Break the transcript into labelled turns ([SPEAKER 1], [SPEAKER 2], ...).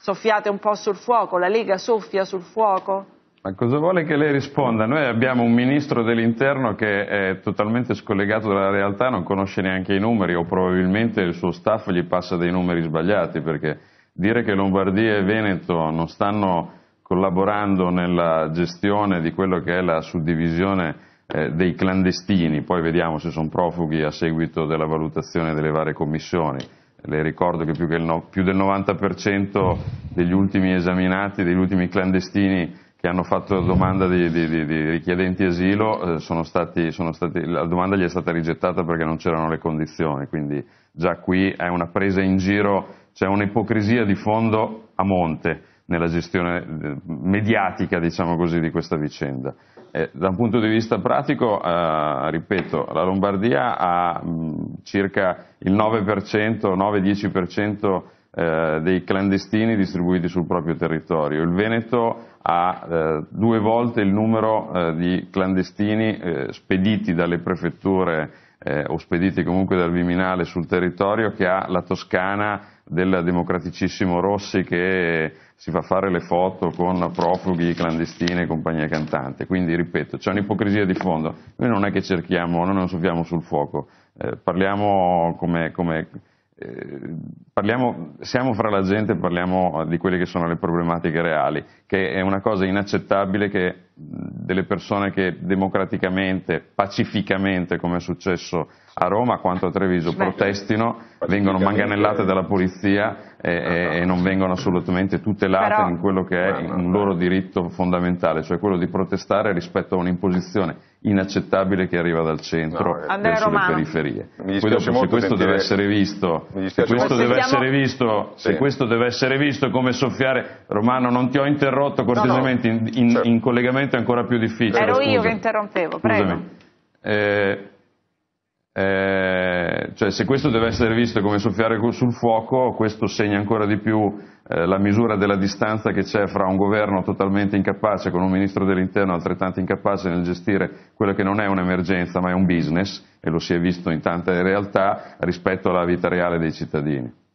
[SPEAKER 1] soffiate un po' sul fuoco, la Lega soffia sul fuoco? Ma cosa vuole che lei risponda? Noi abbiamo un ministro dell'interno che è totalmente scollegato dalla realtà, non conosce neanche i numeri o probabilmente il suo staff gli passa dei numeri sbagliati perché dire che Lombardia e Veneto non stanno collaborando nella gestione di quello che è la suddivisione eh, dei clandestini, poi vediamo se sono profughi a seguito della valutazione delle varie commissioni le ricordo che più, che no, più del 90% degli ultimi esaminati, degli ultimi clandestini che hanno fatto domanda di, di, di, di richiedenti asilo, eh, sono stati, sono stati, la domanda gli è stata rigettata perché non c'erano le condizioni, quindi già qui è una presa in giro, c'è un'ipocrisia di fondo a monte nella gestione eh, mediatica diciamo così, di questa vicenda. Eh, da un punto di vista pratico, eh, ripeto, la Lombardia ha mh, circa il 9%, 9-10% eh, dei clandestini distribuiti sul proprio territorio. Il Veneto ha eh, due volte il numero eh, di clandestini spediti dalle prefetture eh, o spediti comunque dal Viminale sul territorio che ha la Toscana del democraticissimo Rossi che si fa fare le foto con profughi, clandestini e compagnie cantante. Quindi, ripeto, c'è un'ipocrisia di fondo. Noi non è che cerchiamo, noi non soffiamo sul fuoco, eh, parliamo come, come eh, parliamo, siamo fra la gente, parliamo eh, di quelle che sono le problematiche reali, che è una cosa inaccettabile che delle persone che democraticamente, pacificamente, come è successo a Roma quanto a Treviso, protestino, vengono manganellate dalla polizia e, e, ah, e non vengono assolutamente tutelate Però, in quello che è un loro diritto fondamentale, cioè quello di protestare rispetto a un'imposizione inaccettabile che arriva dal centro no, eh. verso Romano. le periferie. Poi dopo, se questo deve essere visto, se questo deve essere visto, sì. se questo deve essere visto come soffiare Romano, non ti ho interrotto cortesemente no, no. In, in, certo. in, collegamento è ancora più difficile. Ero scusa. io che interrompevo, prego. Eh, eh, cioè se questo deve essere visto come soffiare sul fuoco, questo segna ancora di più eh, la misura della distanza che c'è fra un governo totalmente incapace, con un ministro dell'interno altrettanto incapace nel gestire quello che non è un'emergenza ma è un business, e lo si è visto in tante realtà, rispetto alla vita reale dei cittadini.